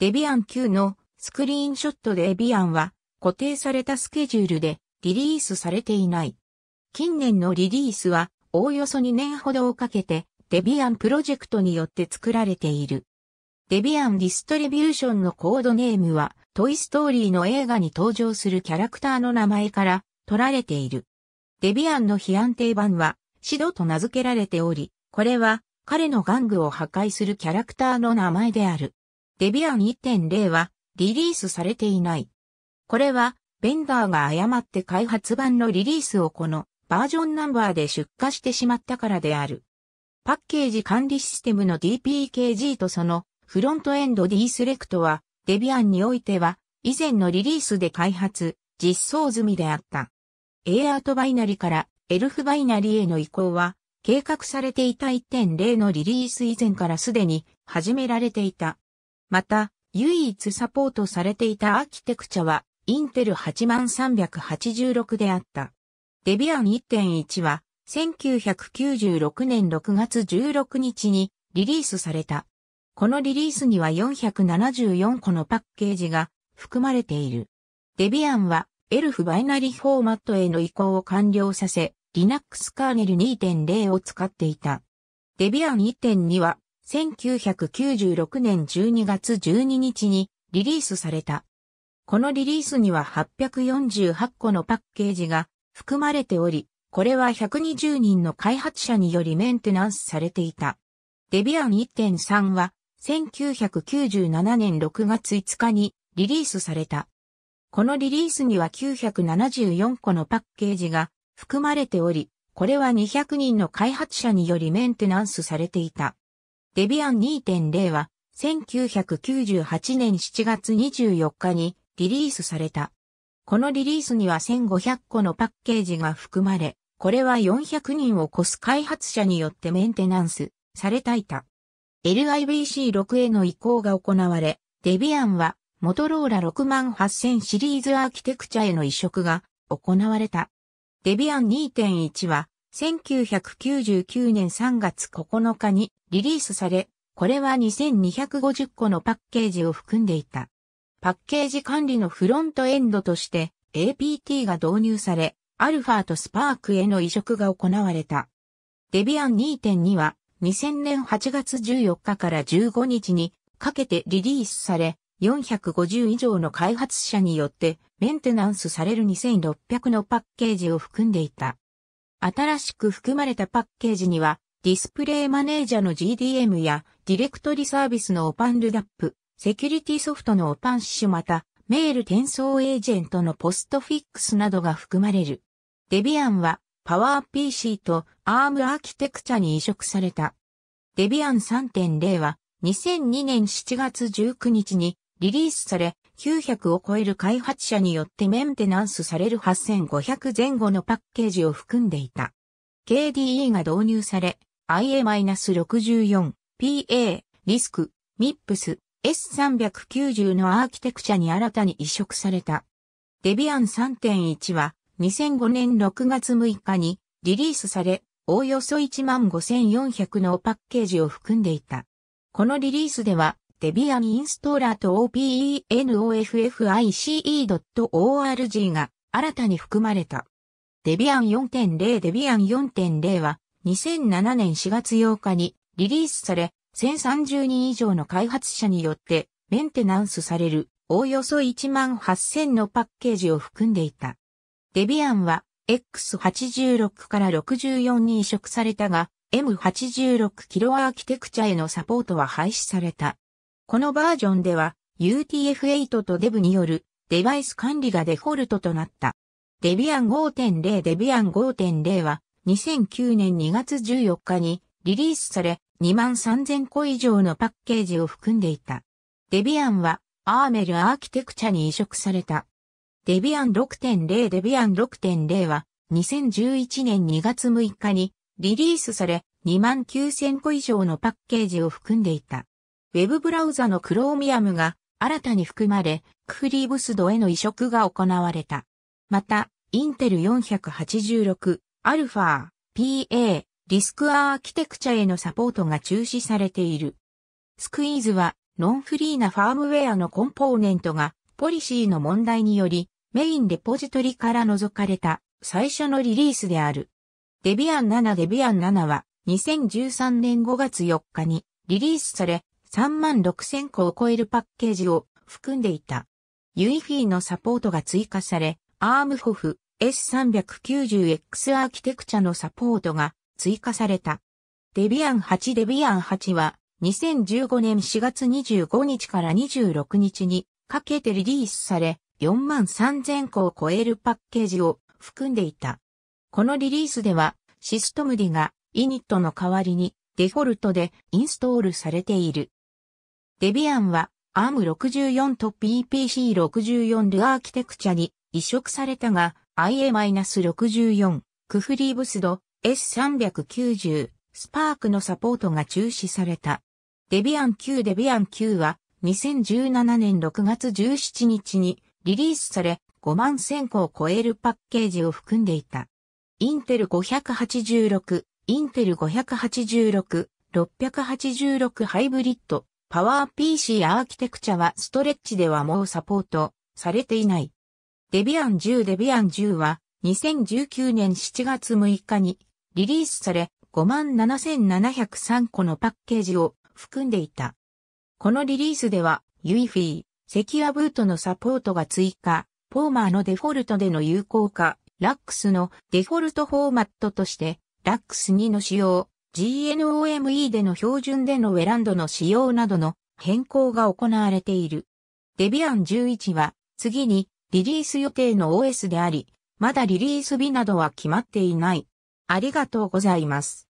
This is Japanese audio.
デビアン9のスクリーンショットでデビアンは固定されたスケジュールでリリースされていない。近年のリリースはおおよそ2年ほどをかけてデビアンプロジェクトによって作られている。デビアンディストリビューションのコードネームはトイストーリーの映画に登場するキャラクターの名前から取られている。デビアンの非安定版はシドと名付けられており、これは彼の玩具を破壊するキャラクターの名前である。デビアン1.0はリリースされていない。これは、ベンダーが誤って開発版のリリースをこのバージョンナンバーで出荷してしまったからである。パッケージ管理システムの DPKG とそのフロントエンド D セレクトは、デビアンにおいては、以前のリリースで開発、実装済みであった。A アートバイナリからエルフバイナリへの移行は、計画されていた1.0のリリース以前からすでに始められていた。また、唯一サポートされていたアーキテクチャは、インテル8 3 8 6であった。デビアン1.1は、1996年6月16日にリリースされた。このリリースには474個のパッケージが含まれている。デビアンは、エルフバイナリフォーマットへの移行を完了させ、Linux カーネル2.0を使っていた。デビアン1.2は1996年12月12日にリリースされた。このリリースには848個のパッケージが含まれており、これは120人の開発者によりメンテナンスされていた。デビアン1.3は1997年6月5日にリリースされた。このリリースには974個のパッケージが含まれており、これは200人の開発者によりメンテナンスされていた。デビアン2.0は1998年7月24日にリリースされた。このリリースには1500個のパッケージが含まれ、これは400人を超す開発者によってメンテナンスされたいた。LIBC6 への移行が行われ、デビアンはモトローラ68000シリーズアーキテクチャへの移植が行われた。デビアン2.1は1999年3月9日にリリースされ、これは2250個のパッケージを含んでいた。パッケージ管理のフロントエンドとして APT が導入され、アルファとスパークへの移植が行われた。デビアン2.2は2000年8月14日から15日にかけてリリースされ、450以上の開発者によってメンテナンスされる2600のパッケージを含んでいた。新しく含まれたパッケージには、ディスプレイマネージャの GDM やディレクトリサービスのオパンルダップ、セキュリティソフトのオパンシュまた、メール転送エージェントのポストフィックスなどが含まれる。デビアンはパワー PC と ARM アーキテクチャに移植された。デビアン3.0は2002年7月19日にリリースされ、900を超える開発者によってメンテナンスされる8500前後のパッケージを含んでいた。KDE が導入され、IA-64、PA、リスク、MIPS、S390 のアーキテクチャに新たに移植された。デビアン3.1は2005年6月6日にリリースされ、おおよそ15400のパッケージを含んでいた。このリリースではデビアンインストーラーと OpenOFFICE.org が新たに含まれた。デビアン4.0デビアン4.0は2007年4月8日にリリースされ、1030人以上の開発者によってメンテナンスされるおおよそ1万8000のパッケージを含んでいた。デビアンは X86 から64に移植されたが M86 キロアーキテクチャへのサポートは廃止された。このバージョンでは UTF-8 と DEV によるデバイス管理がデフォルトとなった。デビアン5.0デビアン5.0は2009年2月14日にリリースされ23000個以上のパッケージを含んでいた。デビアンはアーメルアーキテクチャに移植された。デビアン6.0デビアン6.0は2011年2月6日にリリースされ29000個以上のパッケージを含んでいた。ウェブブラウザの Chromium が新たに含まれ、クフリーブスドへの移植が行われた。また、インテル486、アルファ、PA、リスクアーキテクチャへのサポートが中止されている。スクイーズは、ノンフリーなファームウェアのコンポーネントが、ポリシーの問題により、メインレポジトリから除かれた最初のリリースである。デビアン7デビアン7は2013年5月4日にリリースされ、3万6000個を超えるパッケージを含んでいた。ユイフィーのサポートが追加され、アームホフ S390X アーキテクチャのサポートが追加された。デビアン8デビアン8は2015年4月25日から26日にかけてリリースされ4万3000個を超えるパッケージを含んでいた。このリリースではシストムディがイニットの代わりにデフォルトでインストールされている。デビアンは ARM64 と PPC64 ルアーキテクチャに移植されたが IA-64、クフリーブスド、S390、スパークのサポートが中止された。デビアン9デビアン9は2017年6月17日にリリースされ5万1000個を超えるパッケージを含んでいた。インテル586、インテル586、686ハイブリッド、パワー PC アーキテクチャはストレッチではもうサポートされていない。デビアン10デビアン10は2019年7月6日にリリースされ57,703個のパッケージを含んでいた。このリリースでは UEFI、セキュアブートのサポートが追加、ポーマーのデフォルトでの有効化、ラックスのデフォルトフォーマットとして、ラックス2の使用、GNOME での標準でのウェランドの使用などの変更が行われている。デビアン11は次にリリース予定の OS であり、まだリリース日などは決まっていない。ありがとうございます。